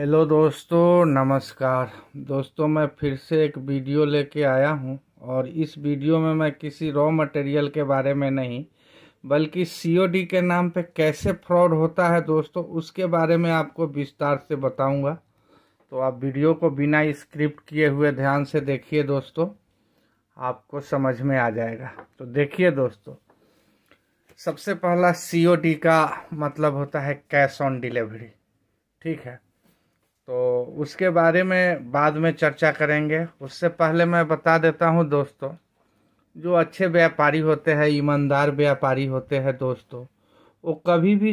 hello दोस्तों नमस्कार दोस्तों मैं फिर से एक वीडियो लेके आया हूँ और इस वीडियो में मैं किसी रॉ मटेरियल के बारे में नहीं बल्कि सीओडी के नाम पे कैसे फ्रॉड होता है दोस्तों उसके बारे में आपको विस्तार से बताऊंगा तो आप वीडियो को बिना स्क्रिप्ट किए हुए ध्यान से देखिए दोस्तों आपको समझ में आ जाएगा तो देखिए दोस्तों सबसे पहला सी का मतलब होता है कैश ऑन डिलीवरी ठीक है तो उसके बारे में बाद में चर्चा करेंगे उससे पहले मैं बता देता हूँ दोस्तों जो अच्छे व्यापारी होते हैं ईमानदार व्यापारी होते हैं दोस्तों वो कभी भी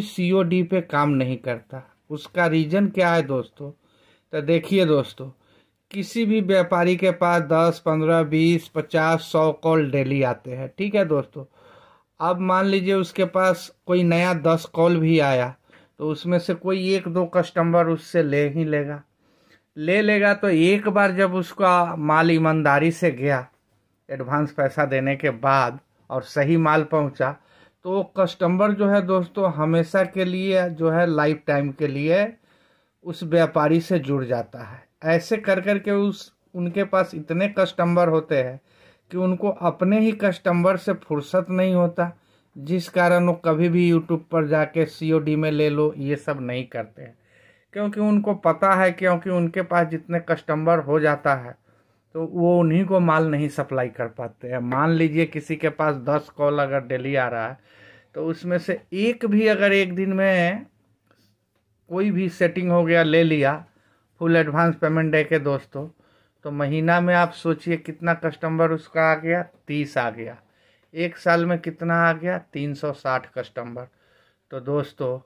डी पे काम नहीं करता उसका रीज़न क्या है दोस्तों तो देखिए दोस्तों किसी भी व्यापारी के पास दस पंद्रह बीस पचास सौ कॉल डेली आते हैं ठीक है दोस्तों अब मान लीजिए उसके पास कोई नया दस कॉल भी आया तो उसमें से कोई एक दो कस्टमर उससे ले ही लेगा ले लेगा तो एक बार जब उसका माल ईमानदारी से गया एडवांस पैसा देने के बाद और सही माल पहुंचा तो कस्टमर जो है दोस्तों हमेशा के लिए जो है लाइफ टाइम के लिए उस व्यापारी से जुड़ जाता है ऐसे कर कर के उस उनके पास इतने कस्टमर होते हैं कि उनको अपने ही कस्टमर से फुर्सत नहीं होता जिस कारण वो कभी भी यूट्यूब पर जाके सी में ले लो ये सब नहीं करते हैं क्योंकि उनको पता है क्योंकि उनके पास जितने कस्टमर हो जाता है तो वो उन्हीं को माल नहीं सप्लाई कर पाते हैं मान लीजिए किसी के पास दस कॉल अगर डेली आ रहा है तो उसमें से एक भी अगर एक दिन में कोई भी सेटिंग हो गया ले लिया फुल एडवांस पेमेंट दे के दोस्तों तो महीना में आप सोचिए कितना कस्टमर उसका आ गया तीस आ गया एक साल में कितना आ गया 360 कस्टमर तो दोस्तों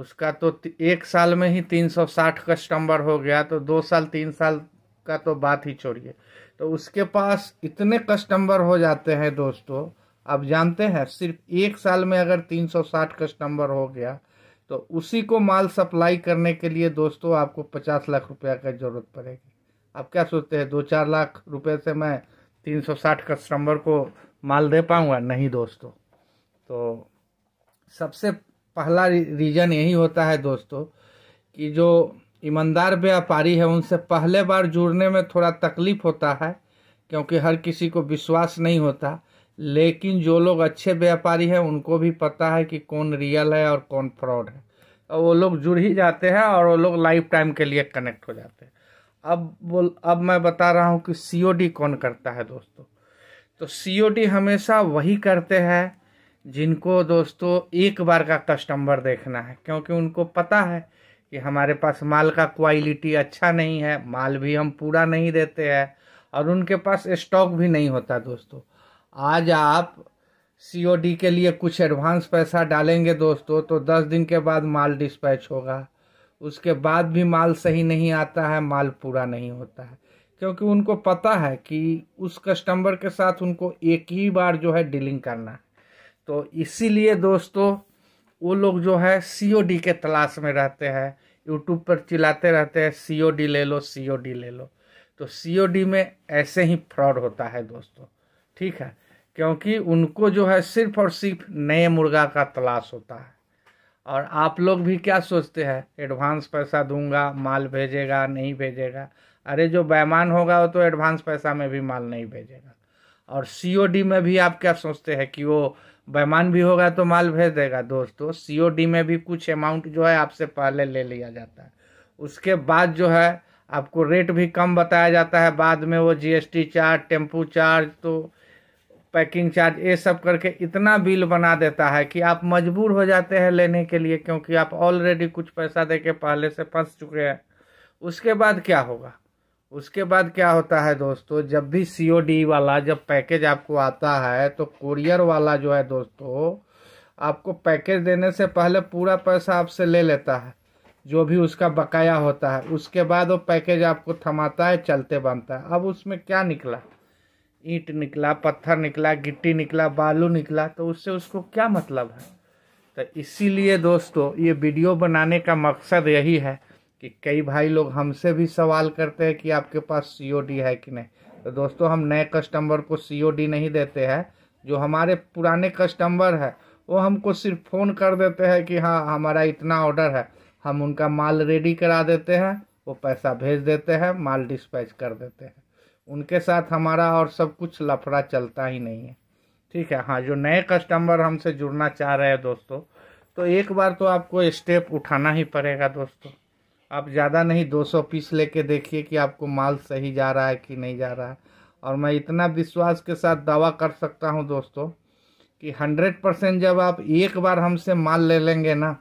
उसका तो एक साल में ही 360 कस्टमर हो गया तो दो साल तीन साल का तो बात ही छोड़िए तो उसके पास इतने कस्टमर हो जाते हैं दोस्तों आप जानते हैं सिर्फ एक साल में अगर 360 कस्टमर हो गया तो उसी को माल सप्लाई करने के लिए दोस्तों आपको 50 लाख रुपया की ज़रूरत पड़ेगी आप क्या सोचते हैं दो चार लाख रुपए से मैं 360 कस्टमर को माल दे पाऊँगा नहीं दोस्तों तो सबसे पहला रीज़न यही होता है दोस्तों कि जो ईमानदार व्यापारी है उनसे पहले बार जुड़ने में थोड़ा तकलीफ होता है क्योंकि हर किसी को विश्वास नहीं होता लेकिन जो लोग अच्छे व्यापारी हैं उनको भी पता है कि कौन रियल है और कौन फ्रॉड है और तो वो लोग जुड़ ही जाते हैं और वो लोग लाइफ टाइम के लिए कनेक्ट हो जाते हैं अब बोल अब मैं बता रहा हूँ कि सी कौन करता है दोस्तों तो सी हमेशा वही करते हैं जिनको दोस्तों एक बार का कस्टमर देखना है क्योंकि उनको पता है कि हमारे पास माल का क्वालिटी अच्छा नहीं है माल भी हम पूरा नहीं देते हैं और उनके पास स्टॉक भी नहीं होता दोस्तों आज आप सी के लिए कुछ एडवांस पैसा डालेंगे दोस्तों तो दस दिन के बाद माल डिस्पैच होगा उसके बाद भी माल सही नहीं आता है माल पूरा नहीं होता है क्योंकि उनको पता है कि उस कस्टमर के साथ उनको एक ही बार जो है डीलिंग करना है तो इसीलिए दोस्तों वो लोग जो है सी के तलाश में रहते हैं यूट्यूब पर चिल्लाते रहते हैं सी ले लो सी ले लो तो सी में ऐसे ही फ्रॉड होता है दोस्तों ठीक है क्योंकि उनको जो है सिर्फ और सिर्फ नए मुर्गा का तलाश होता है और आप लोग भी क्या सोचते हैं एडवांस पैसा दूंगा माल भेजेगा नहीं भेजेगा अरे जो बैमान होगा वो तो एडवांस पैसा में भी माल नहीं भेजेगा और सीओडी में भी आप क्या सोचते हैं कि वो बैमान भी होगा तो माल भेज देगा दोस्तों सीओडी में भी कुछ अमाउंट जो है आपसे पहले ले लिया जाता है उसके बाद जो है आपको रेट भी कम बताया जाता है बाद में वो जीएसटी चार्ज टेम्पू चार्ज तो पैकिंग चार्ज ये सब करके इतना बिल बना देता है कि आप मजबूर हो जाते हैं लेने के लिए क्योंकि आप ऑलरेडी कुछ पैसा दे के पहले से फंस चुके हैं उसके बाद क्या होगा उसके बाद क्या होता है दोस्तों जब भी सी वाला जब पैकेज आपको आता है तो कुरियर वाला जो है दोस्तों आपको पैकेज देने से पहले पूरा पैसा आपसे ले लेता है जो भी उसका बकाया होता है उसके बाद वो पैकेज आपको थमाता है चलते बनता है अब उसमें क्या निकला ईंट निकला पत्थर निकला गिट्टी निकला बालू निकला तो उससे उसको क्या मतलब है तो इसीलिए दोस्तों ये वीडियो बनाने का मकसद यही है कि कई भाई लोग हमसे भी सवाल करते हैं कि आपके पास सीओडी है कि नहीं तो दोस्तों हम नए कस्टमर को सीओडी नहीं देते हैं जो हमारे पुराने कस्टमर है वो हमको सिर्फ फ़ोन कर देते हैं कि हाँ हमारा इतना ऑर्डर है हम उनका माल रेडी करा देते हैं वो पैसा भेज देते हैं माल डिस्पैच कर देते हैं उनके साथ हमारा और सब कुछ लफड़ा चलता ही नहीं है ठीक है हाँ जो नए कस्टमर हमसे जुड़ना चाह रहे हैं दोस्तों तो एक बार तो आपको स्टेप उठाना ही पड़ेगा दोस्तों आप ज़्यादा नहीं 200 पीस लेके देखिए कि आपको माल सही जा रहा है कि नहीं जा रहा है और मैं इतना विश्वास के साथ दावा कर सकता हूँ दोस्तों कि 100 परसेंट जब आप एक बार हमसे माल ले लेंगे ना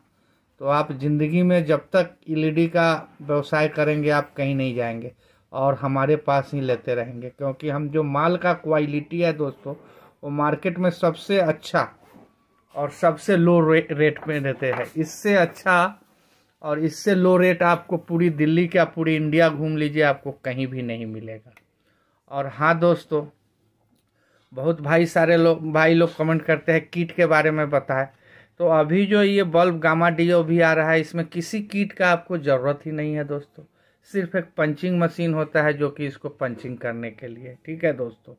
तो आप ज़िंदगी में जब तक एलईडी e का व्यवसाय करेंगे आप कहीं नहीं जाएंगे और हमारे पास ही लेते रहेंगे क्योंकि हम जो माल का क्वालिटी है दोस्तों वो मार्केट में सबसे अच्छा और सबसे लो रे, रेट में देते हैं इससे अच्छा और इससे लो रेट आपको पूरी दिल्ली का पूरी इंडिया घूम लीजिए आपको कहीं भी नहीं मिलेगा और हाँ दोस्तों बहुत भाई सारे लोग भाई लोग कमेंट करते हैं कीट के बारे में बताएं तो अभी जो ये बल्ब गामा डी ओ भी आ रहा है इसमें किसी कीट का आपको ज़रूरत ही नहीं है दोस्तों सिर्फ एक पंचिंग मशीन होता है जो कि इसको पंचिंग करने के लिए ठीक है दोस्तों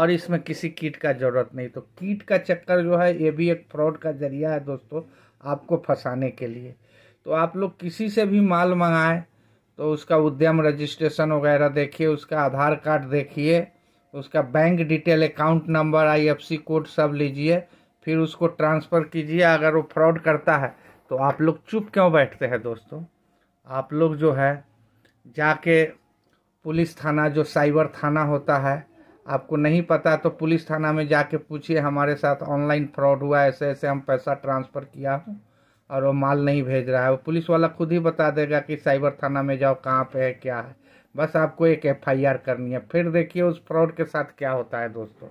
और इसमें किसी कीट का ज़रूरत नहीं तो कीट का चक्कर जो है ये भी एक फ्रॉड का जरिया है दोस्तों आपको फंसाने के लिए तो आप लोग किसी से भी माल मंगाएं तो उसका उद्यम रजिस्ट्रेशन वगैरह देखिए उसका आधार कार्ड देखिए उसका bank detail account number IFC code सब लीजिए फिर उसको ट्रांसफ़र कीजिए अगर वो फ्रॉड करता है तो आप लोग चुप क्यों बैठते हैं दोस्तों आप लोग जो है जाके पुलिस थाना जो साइबर थाना होता है आपको नहीं पता तो पुलिस थाना में जाके पूछिए हमारे साथ ऑनलाइन फ्रॉड हुआ ऐसे ऐसे हम पैसा ट्रांसफ़र किया हूँ और वो माल नहीं भेज रहा है वो पुलिस वाला खुद ही बता देगा कि साइबर थाना में जाओ कहाँ पे है क्या है बस आपको एक एफआईआर करनी है फिर देखिए उस फ्रॉड के साथ क्या होता है दोस्तों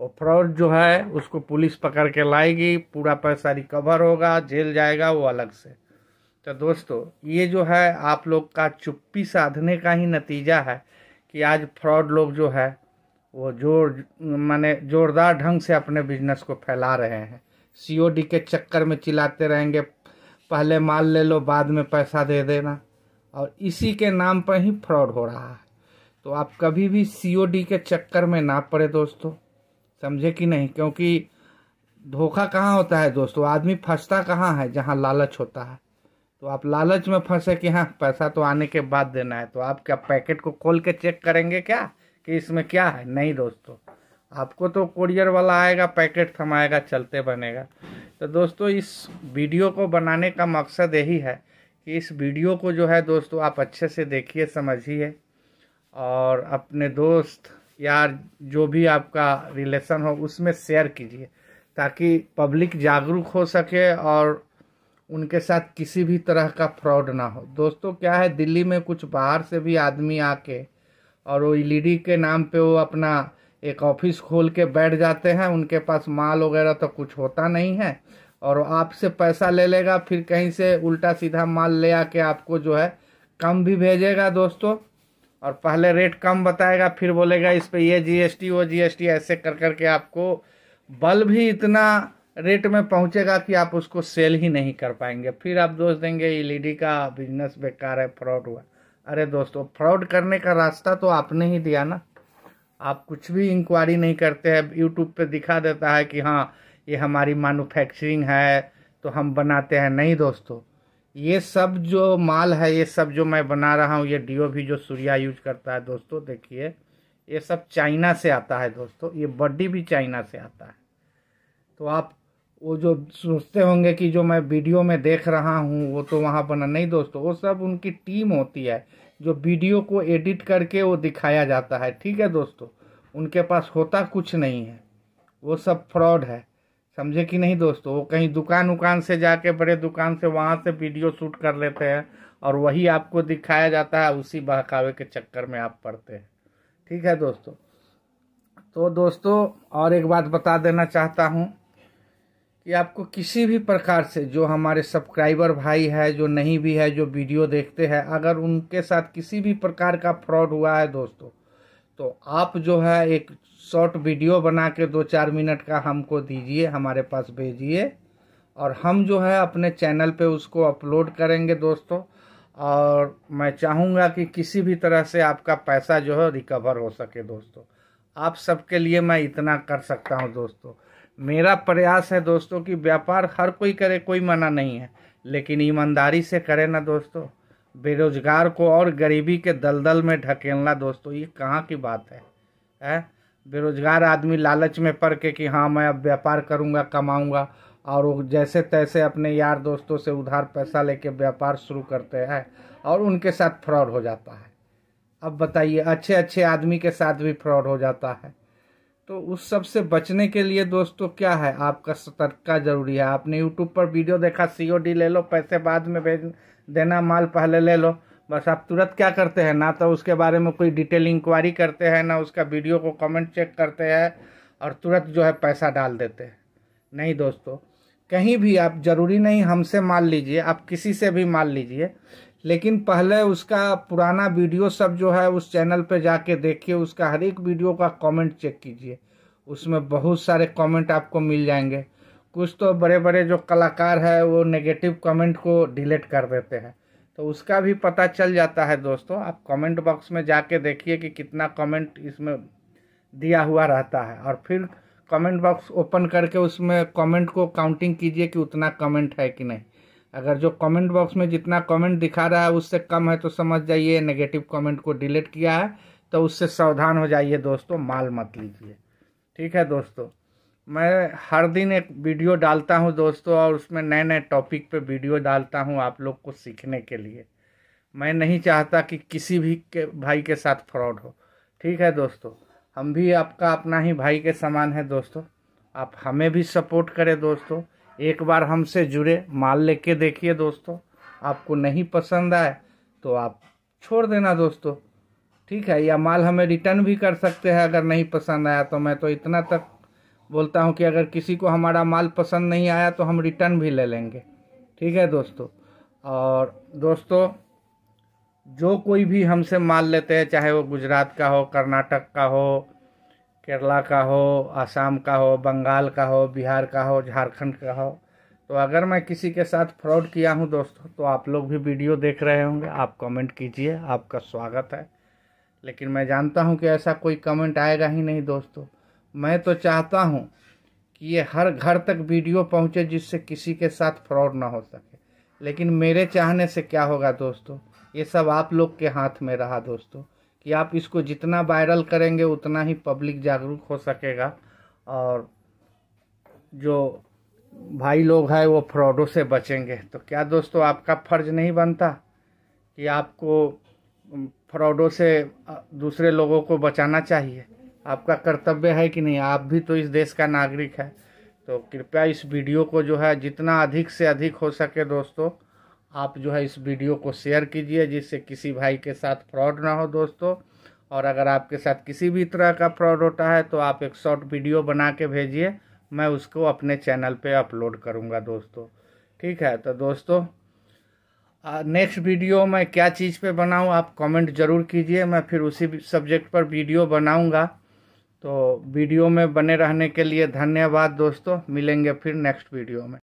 वो फ्रॉड जो है उसको पुलिस पकड़ के लाएगी पूरा पैसा रिकवर होगा जेल जाएगा वो अलग से तो दोस्तों ये जो है आप लोग का चुप्पी साधने का ही नतीजा है कि आज फ्रॉड लोग जो है वो जोर माने जोरदार ढंग से अपने बिजनेस को फैला रहे हैं सीओडी के चक्कर में चिल्लाते रहेंगे पहले माल ले लो बाद में पैसा दे देना और इसी के नाम पर ही फ्रॉड हो रहा है तो आप कभी भी सीओडी के चक्कर में ना पड़े दोस्तों समझे कि नहीं क्योंकि धोखा कहाँ होता है दोस्तों आदमी फंसता कहाँ है जहाँ लालच होता है तो आप लालच में फंसे कि हाँ पैसा तो आने के बाद देना है तो आप क्या पैकेट को खोल के चेक करेंगे क्या कि इसमें क्या है नहीं दोस्तों आपको तो कोरियर वाला आएगा पैकेट थमाएगा चलते बनेगा तो दोस्तों इस वीडियो को बनाने का मकसद यही है कि इस वीडियो को जो है दोस्तों आप अच्छे से देखिए समझिए और अपने दोस्त यार जो भी आपका रिलेशन हो उसमें शेयर कीजिए ताकि पब्लिक जागरूक हो सके और उनके साथ किसी भी तरह का फ्रॉड ना हो दोस्तों क्या है दिल्ली में कुछ बाहर से भी आदमी आके और वो ई e के नाम पे वो अपना एक ऑफिस खोल के बैठ जाते हैं उनके पास माल वगैरह तो कुछ होता नहीं है और आपसे पैसा ले लेगा फिर कहीं से उल्टा सीधा माल ले आके आपको जो है कम भी भेजेगा दोस्तों और पहले रेट कम बताएगा फिर बोलेगा इस पर ये जीएसटी वो जीएसटी ऐसे कर कर के आपको बल भी इतना रेट में पहुंचेगा कि आप उसको सेल ही नहीं कर पाएंगे फिर आप दोष देंगे एलईडी का बिजनेस बेकार है फ्रॉड हुआ अरे दोस्तों फ्रॉड करने का रास्ता तो आपने ही दिया ना आप कुछ भी इंक्वायरी नहीं करते हैं यूट्यूब पे दिखा देता है कि हाँ ये हमारी मैनुफैक्चरिंग है तो हम बनाते हैं नहीं दोस्तों ये सब जो माल है ये सब जो मैं बना रहा हूँ ये डीओ भी जो सूर्या यूज करता है दोस्तों देखिए ये सब चाइना से आता है दोस्तों ये बड्डी भी चाइना से आता है तो आप वो जो सोचते होंगे कि जो मैं वीडियो में देख रहा हूँ वो तो वहाँ पर नहीं दोस्तों वो सब उनकी टीम होती है जो वीडियो को एडिट करके वो दिखाया जाता है ठीक है दोस्तों उनके पास होता कुछ नहीं है वो सब फ्रॉड है समझे कि नहीं दोस्तों वो कहीं दुकान उकान से जाके बड़े दुकान से वहाँ से वीडियो शूट कर लेते हैं और वही आपको दिखाया जाता है उसी बहकावे के चक्कर में आप पढ़ते हैं ठीक है दोस्तों तो दोस्तों और एक बात बता देना चाहता हूँ कि आपको किसी भी प्रकार से जो हमारे सब्सक्राइबर भाई है जो नहीं भी है जो वीडियो देखते हैं अगर उनके साथ किसी भी प्रकार का फ्रॉड हुआ है दोस्तों तो आप जो है एक शॉर्ट वीडियो बना के दो चार मिनट का हमको दीजिए हमारे पास भेजिए और हम जो है अपने चैनल पे उसको अपलोड करेंगे दोस्तों और मैं चाहूँगा कि किसी भी तरह से आपका पैसा जो है रिकवर हो सके दोस्तों आप सबके लिए मैं इतना कर सकता हूँ दोस्तों मेरा प्रयास है दोस्तों कि व्यापार हर कोई करे कोई मना नहीं है लेकिन ईमानदारी से करे ना दोस्तों बेरोजगार को और गरीबी के दलदल में ढकेलना दोस्तों ये कहाँ की बात है है बेरोजगार आदमी लालच में पड़ के कि हाँ मैं अब व्यापार करूँगा कमाऊँगा और वो जैसे तैसे अपने यार दोस्तों से उधार पैसा लेके व्यापार शुरू करते हैं और उनके साथ फ्रॉड हो जाता है अब बताइए अच्छे अच्छे आदमी के साथ भी फ्रॉड हो जाता है तो उस सब से बचने के लिए दोस्तों क्या है आपका सतर्कता जरूरी है आपने यूट्यूब पर वीडियो देखा सी ले लो पैसे बाद में भेज देना माल पहले ले लो बस आप तुरंत क्या करते हैं ना तो उसके बारे में कोई डिटेल इंक्वायरी करते हैं ना उसका वीडियो को कमेंट चेक करते हैं और तुरंत जो है पैसा डाल देते हैं नहीं दोस्तों कहीं भी आप ज़रूरी नहीं हमसे माल लीजिए आप किसी से भी माल लीजिए लेकिन पहले उसका पुराना वीडियो सब जो है उस चैनल पे जाके देखिए उसका हर एक वीडियो का कमेंट चेक कीजिए उसमें बहुत सारे कमेंट आपको मिल जाएंगे कुछ तो बड़े बड़े जो कलाकार है वो नेगेटिव कमेंट को डिलीट कर देते हैं तो उसका भी पता चल जाता है दोस्तों आप कमेंट बॉक्स में जाके देखिए कि कितना कमेंट इसमें दिया हुआ रहता है और फिर कमेंट बॉक्स ओपन करके उसमें कमेंट को काउंटिंग कीजिए कि उतना कमेंट है कि नहीं अगर जो कमेंट बॉक्स में जितना कमेंट दिखा रहा है उससे कम है तो समझ जाइए नेगेटिव कमेंट को डिलीट किया है तो उससे सावधान हो जाइए दोस्तों माल मत लीजिए ठीक है दोस्तों मैं हर दिन एक वीडियो डालता हूँ दोस्तों और उसमें नए नए टॉपिक पे वीडियो डालता हूँ आप लोग को सीखने के लिए मैं नहीं चाहता कि किसी भी के भाई के साथ फ्रॉड हो ठीक है दोस्तों हम भी आपका अपना ही भाई के समान है दोस्तों आप हमें भी सपोर्ट करें दोस्तों एक बार हमसे जुड़े माल लेके देखिए दोस्तों आपको नहीं पसंद आए तो आप छोड़ देना दोस्तों ठीक है या माल हमें रिटर्न भी कर सकते हैं अगर नहीं पसंद आया तो मैं तो इतना तक बोलता हूँ कि अगर किसी को हमारा माल पसंद नहीं आया तो हम रिटर्न भी ले लेंगे ठीक है दोस्तों और दोस्तों जो कोई भी हमसे माल लेते हैं चाहे वो गुजरात का हो कर्नाटक का हो केरला का हो आसाम का हो बंगाल का हो बिहार का हो झारखंड का हो तो अगर मैं किसी के साथ फ्रॉड किया हूं दोस्तों तो आप लोग भी वीडियो देख रहे होंगे आप कमेंट कीजिए आपका स्वागत है लेकिन मैं जानता हूं कि ऐसा कोई कमेंट आएगा ही नहीं दोस्तों मैं तो चाहता हूं कि ये हर घर तक वीडियो पहुंचे जिससे किसी के साथ फ्रॉड ना हो सके लेकिन मेरे चाहने से क्या होगा दोस्तों ये सब आप लोग के हाथ में रहा दोस्तों कि आप इसको जितना वायरल करेंगे उतना ही पब्लिक जागरूक हो सकेगा और जो भाई लोग हैं वो फ्रॉडों से बचेंगे तो क्या दोस्तों आपका फ़र्ज नहीं बनता कि आपको फ्रॉडों से दूसरे लोगों को बचाना चाहिए आपका कर्तव्य है कि नहीं आप भी तो इस देश का नागरिक है तो कृपया इस वीडियो को जो है जितना अधिक से अधिक हो सके दोस्तों आप जो है इस वीडियो को शेयर कीजिए जिससे किसी भाई के साथ फ्रॉड ना हो दोस्तों और अगर आपके साथ किसी भी तरह का फ्रॉड होता है तो आप एक शॉर्ट वीडियो बना के भेजिए मैं उसको अपने चैनल पे अपलोड करूँगा दोस्तों ठीक है तो दोस्तों नेक्स्ट वीडियो मैं क्या चीज़ पे बनाऊँ आप कमेंट ज़रूर कीजिए मैं फिर उसी सब्जेक्ट पर वीडियो बनाऊँगा तो वीडियो में बने रहने के लिए धन्यवाद दोस्तों मिलेंगे फिर नेक्स्ट वीडियो में